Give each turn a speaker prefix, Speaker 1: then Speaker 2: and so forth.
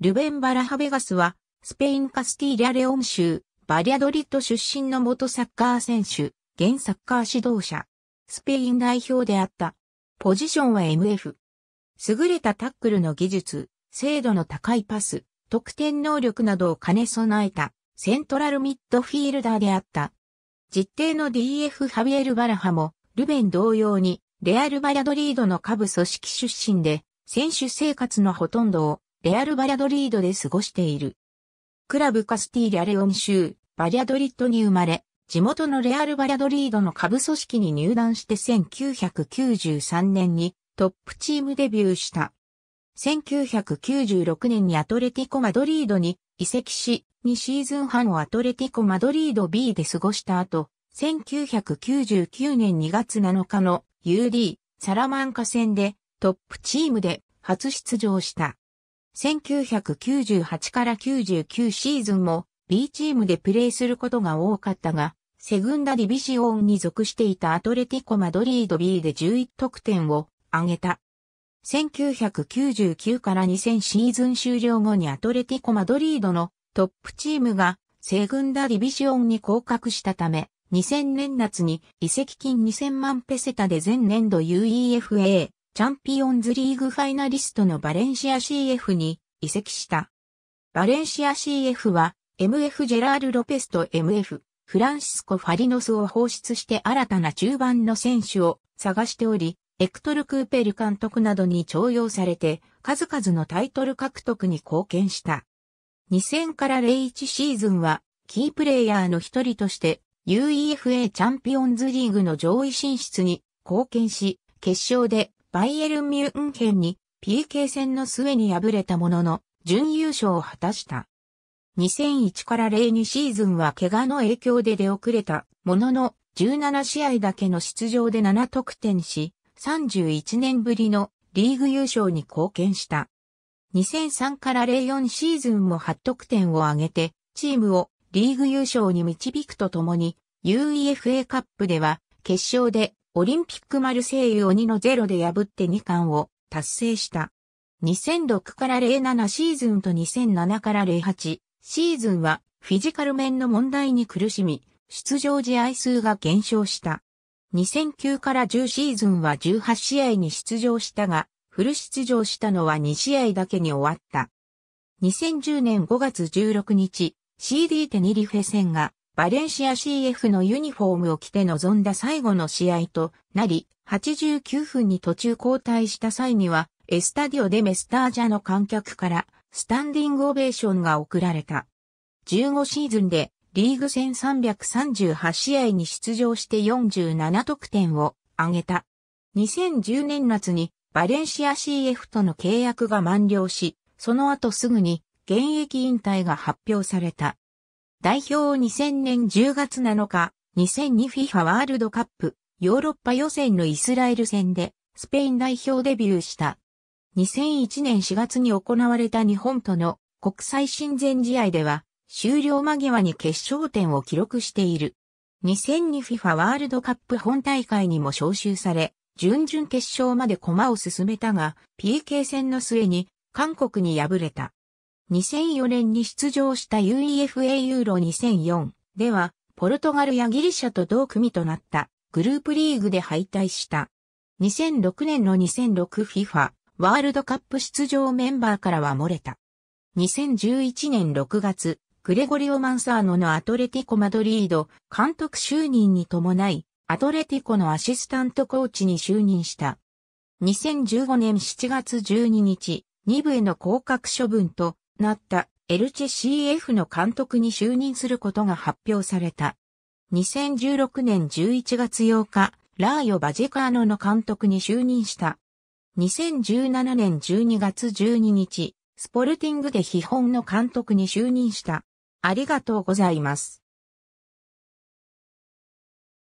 Speaker 1: ルベン・バラハベガスは、スペイン・カスティーリャ・レオン州、バリアドリッド出身の元サッカー選手、現サッカー指導者、スペイン代表であった。ポジションは MF。優れたタックルの技術、精度の高いパス、得点能力などを兼ね備えた、セントラルミッドフィールダーであった。実定の DF ハビエル・バラハも、ルベン同様に、レアル・バリアドリードの下部組織出身で、選手生活のほとんどをレアル・バリャドリードで過ごしている。クラブカスティーリャ・レオン州、バリャドリッドに生まれ、地元のレアル・バリャドリードの下部組織に入団して1993年にトップチームデビューした。1996年にアトレティコ・マドリードに移籍し、2シーズン半をアトレティコ・マドリード B で過ごした後、1999年2月7日の UD サラマンカ戦でトップチームで初出場した。1998から99シーズンも B チームでプレーすることが多かったが、セグンダディビシオンに属していたアトレティコ・マドリード B で11得点を挙げた。1999から2000シーズン終了後にアトレティコ・マドリードのトップチームがセグンダディビシオンに降格したため、2000年夏に移籍金2000万ペセタで前年度 UEFA チャンピオンズリーグファイナリストのバレンシア CF に移籍した。バレンシア CF は MF ジェラール・ロペスと MF フランシスコ・ファリノスを放出して新たな中盤の選手を探しており、エクトル・クーペル監督などに徴用されて数々のタイトル獲得に貢献した。2000から01シーズンはキープレイヤーの一人として UEFA チャンピオンズリーグの上位進出に貢献し、決勝でバイエルン・ミュンヘンに PK 戦の末に敗れたものの、準優勝を果たした。2001から02シーズンは怪我の影響で出遅れたものの、17試合だけの出場で7得点し、31年ぶりのリーグ優勝に貢献した。2003から04シーズンも8得点を挙げて、チームをリーグ優勝に導くとともに、UEFA カップでは決勝でオリンピックマルセイユを2の0で破って2冠を達成した。2006から07シーズンと2007から08シーズンはフィジカル面の問題に苦しみ、出場試合数が減少した。2009から10シーズンは18試合に出場したが、フル出場したのは2試合だけに終わった。2010年5月16日、CD テニリフェ戦がバレンシア CF のユニフォームを着て臨んだ最後の試合となり、89分に途中交代した際には、エスタディオでメスタージャの観客からスタンディングオベーションが送られた。15シーズンでリーグ戦338試合に出場して47得点を挙げた。2010年夏にバレンシア CF との契約が満了し、その後すぐに現役引退が発表された。代表2000年10月7日、2002FIFA ワールドカップ、ヨーロッパ予選のイスラエル戦で、スペイン代表デビューした。2001年4月に行われた日本との国際親善試合では、終了間際に決勝点を記録している。2002FIFA ワールドカップ本大会にも招集され、準々決勝まで駒を進めたが、PK 戦の末に韓国に敗れた。2004年に出場した UEFA ユーロ2004では、ポルトガルやギリシャと同組となったグループリーグで敗退した。2006年の 2006FIFA ワールドカップ出場メンバーからは漏れた。2011年6月、グレゴリオ・マンサーノのアトレティコ・マドリード監督就任に伴い、アトレティコのアシスタントコーチに就任した。2015年7月12日、2部への降格処分となったエルチェ CF の監督に就任することが発表された。2016年11月8日、ラーヨ・バジェカーノの監督に就任した。2017年12月12日、スポルティングで基本の監督に就任した。ありがとうございます。